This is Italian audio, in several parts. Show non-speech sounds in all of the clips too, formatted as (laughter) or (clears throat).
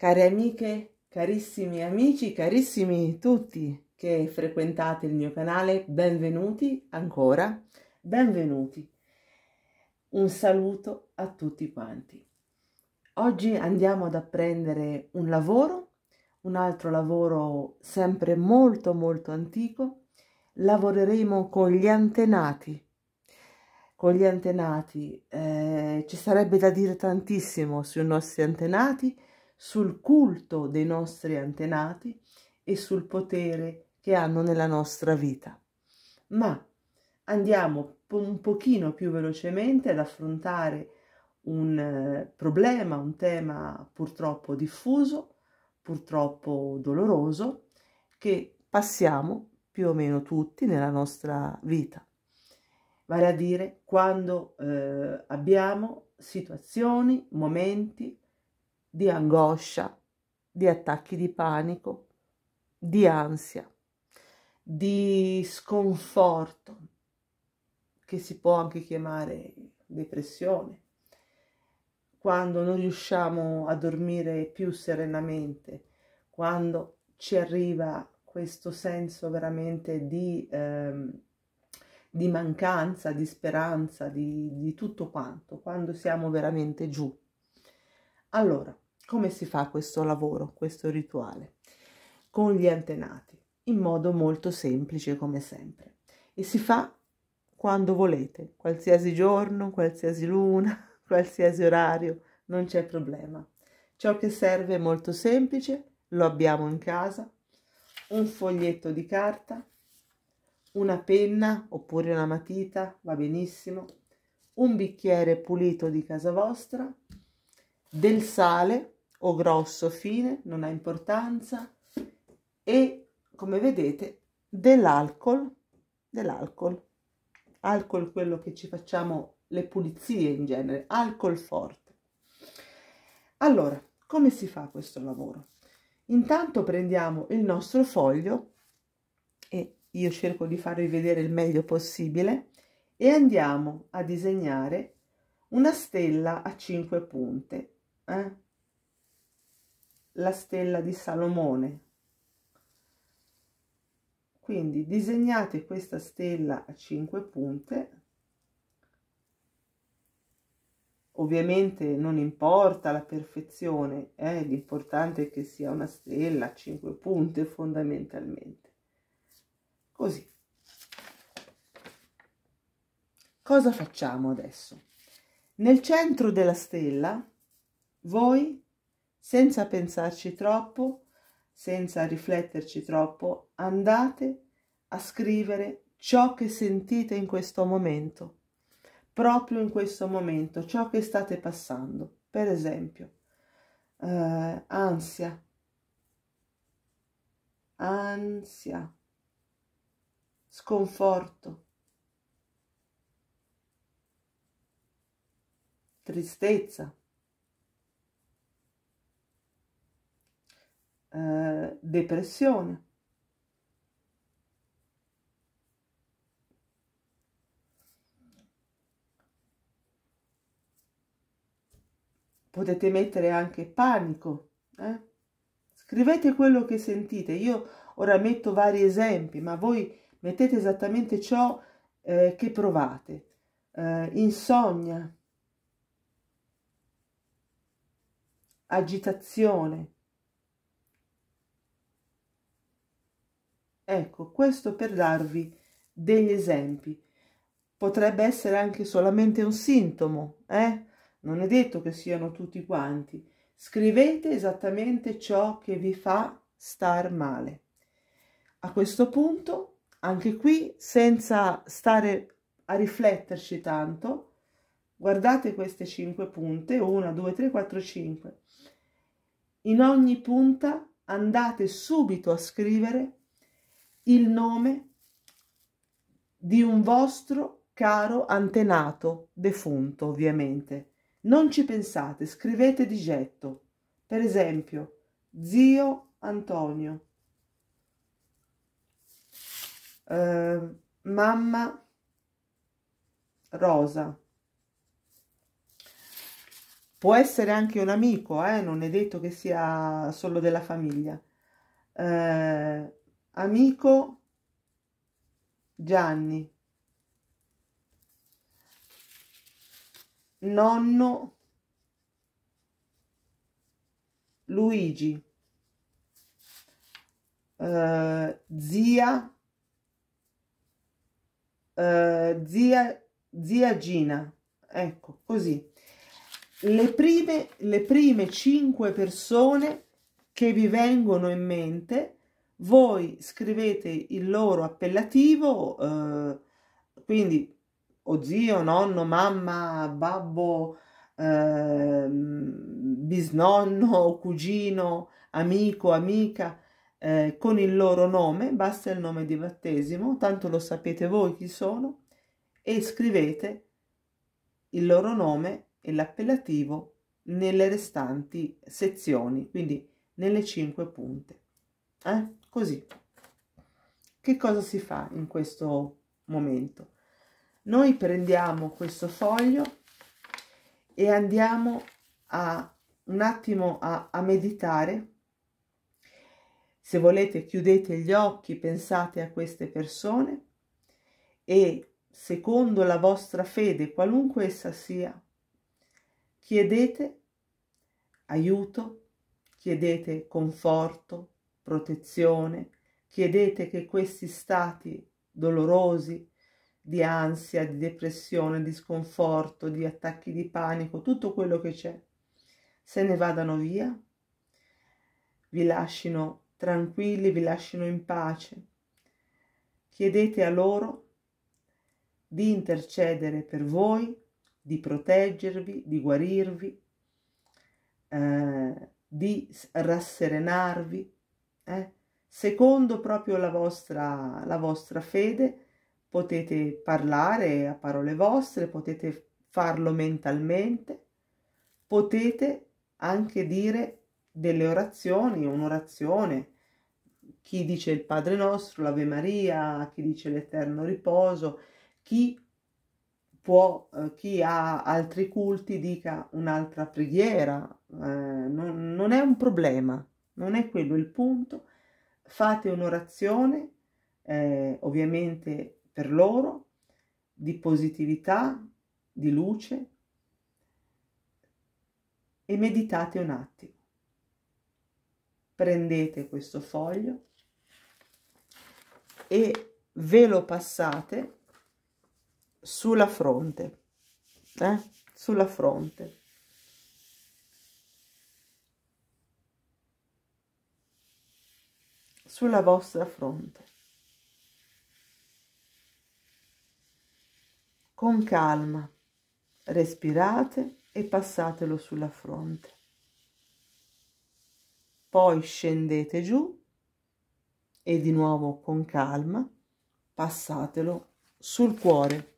Care amiche, carissimi amici, carissimi tutti che frequentate il mio canale, benvenuti ancora, benvenuti. Un saluto a tutti quanti. Oggi andiamo ad apprendere un lavoro, un altro lavoro sempre molto molto antico. Lavoreremo con gli antenati. Con gli antenati eh, ci sarebbe da dire tantissimo sui nostri antenati, sul culto dei nostri antenati e sul potere che hanno nella nostra vita. Ma andiamo un pochino più velocemente ad affrontare un eh, problema, un tema purtroppo diffuso, purtroppo doloroso, che passiamo più o meno tutti nella nostra vita. Vale a dire quando eh, abbiamo situazioni, momenti, di angoscia, di attacchi di panico, di ansia, di sconforto, che si può anche chiamare depressione, quando non riusciamo a dormire più serenamente, quando ci arriva questo senso veramente di, ehm, di mancanza, di speranza, di, di tutto quanto, quando siamo veramente giù. Allora, come si fa questo lavoro, questo rituale? Con gli antenati, in modo molto semplice come sempre. E si fa quando volete, qualsiasi giorno, qualsiasi luna, (laughs) qualsiasi orario, non c'è problema. Ciò che serve è molto semplice, lo abbiamo in casa, un foglietto di carta, una penna oppure una matita, va benissimo, un bicchiere pulito di casa vostra, del sale o grosso fine, non ha importanza, e come vedete dell'alcol, dell'alcol, alcol quello che ci facciamo le pulizie in genere, alcol forte. Allora, come si fa questo lavoro? Intanto prendiamo il nostro foglio e io cerco di farvi vedere il meglio possibile e andiamo a disegnare una stella a 5 punte eh? la stella di Salomone. Quindi disegnate questa stella a 5 punte ovviamente non importa la perfezione, eh? l'importante è che sia una stella a 5 punte fondamentalmente. Così. Cosa facciamo adesso? Nel centro della stella voi, senza pensarci troppo, senza rifletterci troppo, andate a scrivere ciò che sentite in questo momento, proprio in questo momento, ciò che state passando. Per esempio, eh, ansia, ansia, sconforto, tristezza. Eh, depressione. Potete mettere anche panico. Eh? Scrivete quello che sentite. Io ora metto vari esempi, ma voi mettete esattamente ciò eh, che provate. Eh, insonnia, agitazione, Ecco, questo per darvi degli esempi. Potrebbe essere anche solamente un sintomo, eh? Non è detto che siano tutti quanti. Scrivete esattamente ciò che vi fa star male. A questo punto, anche qui, senza stare a rifletterci tanto, guardate queste cinque punte, 1, 2, 3, 4, 5. In ogni punta andate subito a scrivere il nome di un vostro caro antenato, defunto ovviamente. Non ci pensate, scrivete di getto. Per esempio, zio Antonio, eh, mamma Rosa. Può essere anche un amico, eh? non è detto che sia solo della famiglia. Eh, amico Gianni, nonno Luigi, eh, zia, eh, zia, zia Gina, ecco così. Le prime, le prime cinque persone che vi vengono in mente voi scrivete il loro appellativo, eh, quindi o zio, nonno, mamma, babbo, eh, bisnonno, cugino, amico, amica, eh, con il loro nome, basta il nome di battesimo, tanto lo sapete voi chi sono, e scrivete il loro nome e l'appellativo nelle restanti sezioni, quindi nelle cinque punte. Eh? così. Che cosa si fa in questo momento? Noi prendiamo questo foglio e andiamo a un attimo a, a meditare. Se volete chiudete gli occhi, pensate a queste persone e secondo la vostra fede, qualunque essa sia, chiedete aiuto, chiedete conforto, protezione, chiedete che questi stati dolorosi di ansia, di depressione, di sconforto, di attacchi di panico, tutto quello che c'è, se ne vadano via, vi lascino tranquilli, vi lascino in pace. Chiedete a loro di intercedere per voi, di proteggervi, di guarirvi, eh, di rasserenarvi, eh? secondo proprio la vostra, la vostra fede, potete parlare a parole vostre, potete farlo mentalmente, potete anche dire delle orazioni, un'orazione, chi dice il Padre nostro, l'Ave Maria, chi dice l'Eterno riposo, chi può, eh, chi ha altri culti dica un'altra preghiera, eh, non, non è un problema, non è quello il punto. Fate un'orazione, eh, ovviamente per loro, di positività, di luce e meditate un attimo. Prendete questo foglio e ve lo passate sulla fronte, eh? sulla fronte sulla vostra fronte. Con calma respirate e passatelo sulla fronte. Poi scendete giù e di nuovo con calma passatelo sul cuore,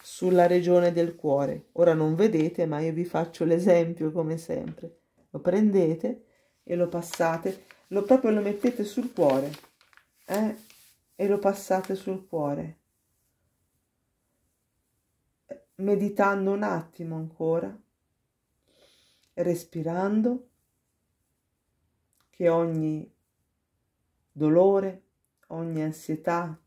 sulla regione del cuore. Ora non vedete, ma io vi faccio l'esempio come sempre. Lo prendete e lo passate lo proprio lo mettete sul cuore eh? e lo passate sul cuore meditando un attimo ancora respirando che ogni dolore ogni ansietà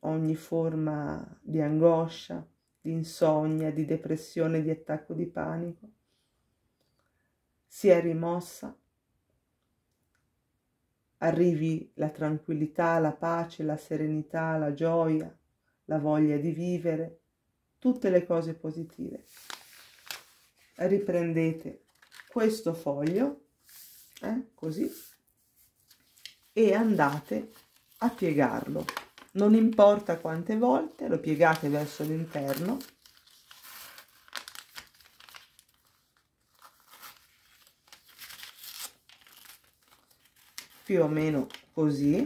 ogni forma di angoscia di insonnia di depressione di attacco di panico si è rimossa arrivi la tranquillità, la pace, la serenità, la gioia, la voglia di vivere, tutte le cose positive. Riprendete questo foglio, eh, così, e andate a piegarlo. Non importa quante volte, lo piegate verso l'interno più o meno così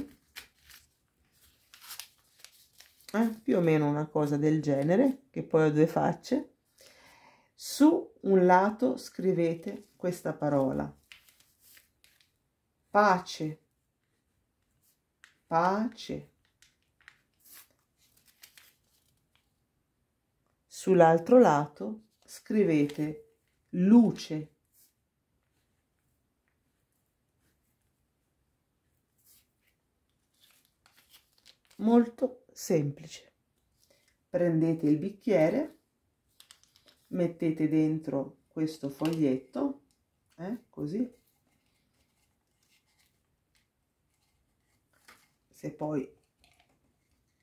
eh, più o meno una cosa del genere che poi ho due facce su un lato scrivete questa parola pace pace sull'altro lato scrivete luce molto semplice. Prendete il bicchiere, mettete dentro questo foglietto, eh, così. Se poi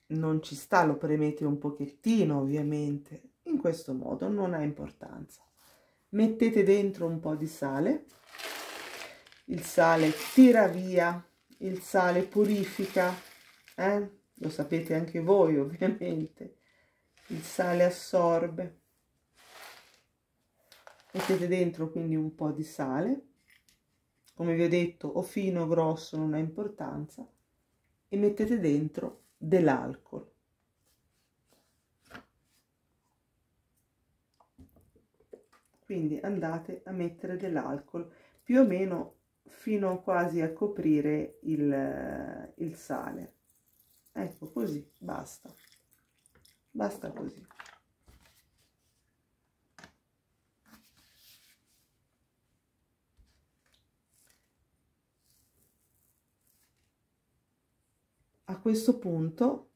non ci sta lo premete un pochettino ovviamente, in questo modo non ha importanza. Mettete dentro un po' di sale, il sale tira via, il sale purifica, eh? lo sapete anche voi (laughs) ovviamente, il sale assorbe. Mettete dentro quindi un po' di sale, come vi ho detto o fino o grosso non ha importanza, e mettete dentro dell'alcol. Quindi andate a mettere dell'alcol più o meno fino quasi a coprire il, eh, il sale ecco così basta basta così a questo punto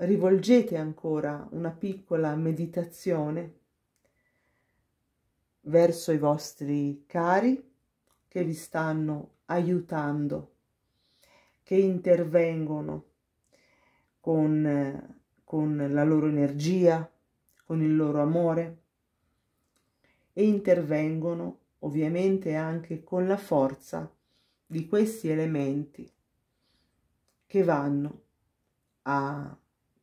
rivolgete ancora una piccola meditazione verso i vostri cari che vi stanno aiutando che intervengono con, con la loro energia, con il loro amore e intervengono ovviamente anche con la forza di questi elementi che vanno a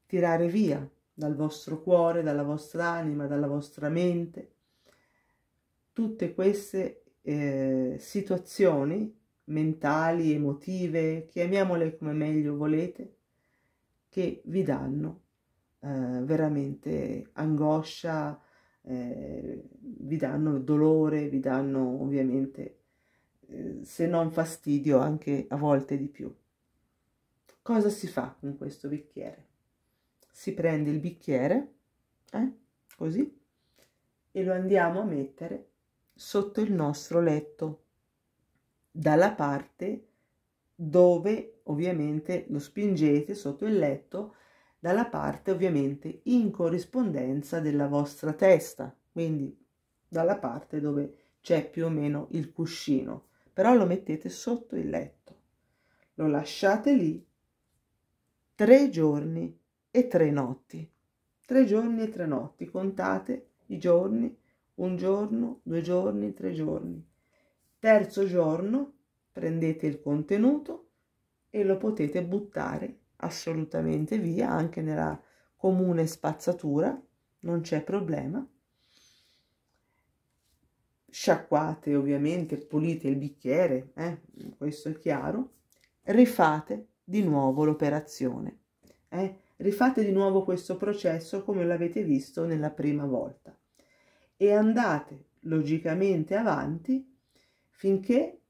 tirare via dal vostro cuore, dalla vostra anima, dalla vostra mente tutte queste eh, situazioni mentali, emotive, chiamiamole come meglio volete, che vi danno eh, veramente angoscia, eh, vi danno dolore, vi danno ovviamente, eh, se non fastidio, anche a volte di più. Cosa si fa con questo bicchiere? Si prende il bicchiere, eh, così, e lo andiamo a mettere sotto il nostro letto dalla parte dove ovviamente lo spingete sotto il letto, dalla parte ovviamente in corrispondenza della vostra testa, quindi dalla parte dove c'è più o meno il cuscino, però lo mettete sotto il letto, lo lasciate lì tre giorni e tre notti, tre giorni e tre notti, contate i giorni, un giorno, due giorni, tre giorni, Terzo giorno prendete il contenuto e lo potete buttare assolutamente via anche nella comune spazzatura, non c'è problema. Sciacquate ovviamente, pulite il bicchiere, eh? questo è chiaro. Rifate di nuovo l'operazione. Eh? Rifate di nuovo questo processo come l'avete visto nella prima volta e andate logicamente avanti finché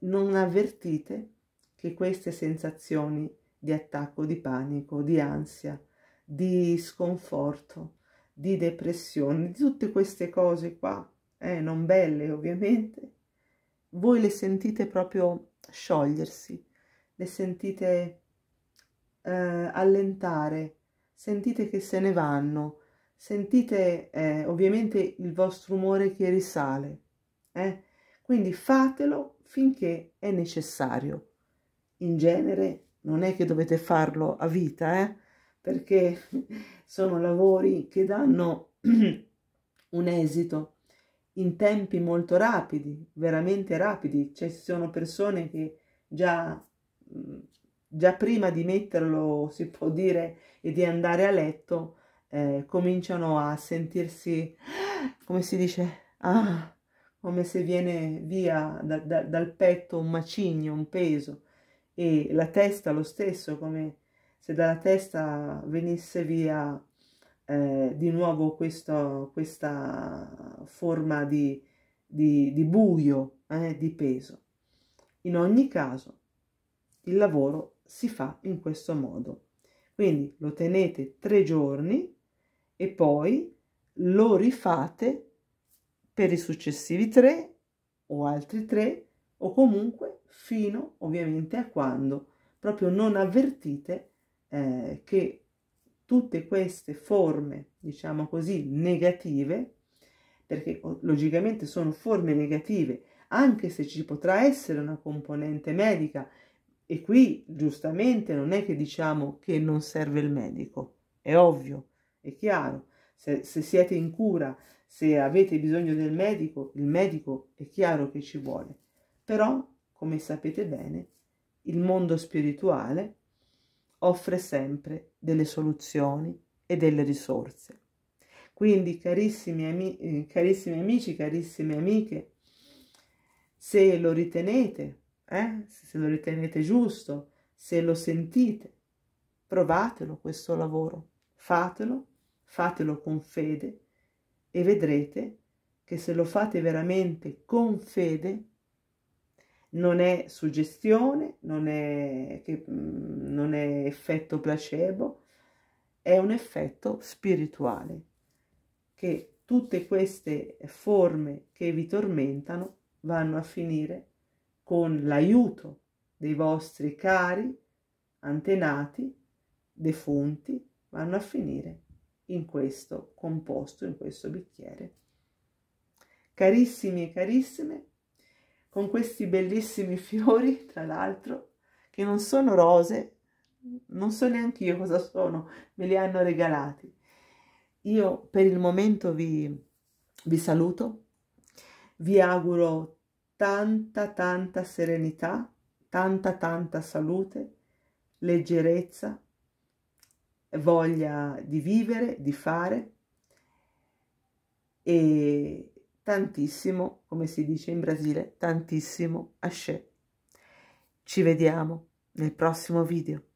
non avvertite che queste sensazioni di attacco, di panico, di ansia, di sconforto, di depressione, di tutte queste cose qua, eh, non belle ovviamente, voi le sentite proprio sciogliersi, le sentite eh, allentare, sentite che se ne vanno, sentite eh, ovviamente il vostro umore che risale, eh? Quindi fatelo finché è necessario. In genere non è che dovete farlo a vita, eh? perché (laughs) sono lavori che danno (clears throat) un esito in tempi molto rapidi, veramente rapidi. Cioè, ci sono persone che già, già prima di metterlo, si può dire, e di andare a letto, eh, cominciano a sentirsi, come si dice, ah, come se viene via da, da, dal petto un macigno, un peso, e la testa lo stesso, come se dalla testa venisse via eh, di nuovo questo, questa forma di, di, di buio, eh, di peso. In ogni caso, il lavoro si fa in questo modo. Quindi lo tenete tre giorni e poi lo rifate per i successivi tre o altri tre o comunque fino ovviamente a quando proprio non avvertite eh, che tutte queste forme, diciamo così, negative, perché oh, logicamente sono forme negative, anche se ci potrà essere una componente medica, e qui giustamente non è che diciamo che non serve il medico, è ovvio, è chiaro. Se, se siete in cura se avete bisogno del medico, il medico è chiaro che ci vuole, però, come sapete bene, il mondo spirituale offre sempre delle soluzioni e delle risorse. Quindi, carissimi, ami- eh, carissimi amici, carissime amiche, se lo ritenete, eh, se lo ritenete giusto, se lo sentite, provatelo questo lavoro, fatelo, fatelo con fede, e vedrete che se lo fate veramente con fede, non è suggestione, non è, che, mm, non è effetto placebo, è un effetto spirituale che tutte queste forme che vi tormentano vanno a finire con l'aiuto dei vostri cari, antenati, defunti, vanno a finire in questo composto, in questo bicchiere. Carissimi e carissime, con questi bellissimi (laughs) fiori, tra l'altro, che non sono rose, non so neanche io cosa sono, me li hanno regalati. Io per il momento vi, vi saluto, vi auguro tanta tanta serenità, tanta tanta salute, leggerezza voglia di vivere, di fare e tantissimo, come si dice in Brasile, tantissimo asce. Ci vediamo nel prossimo video.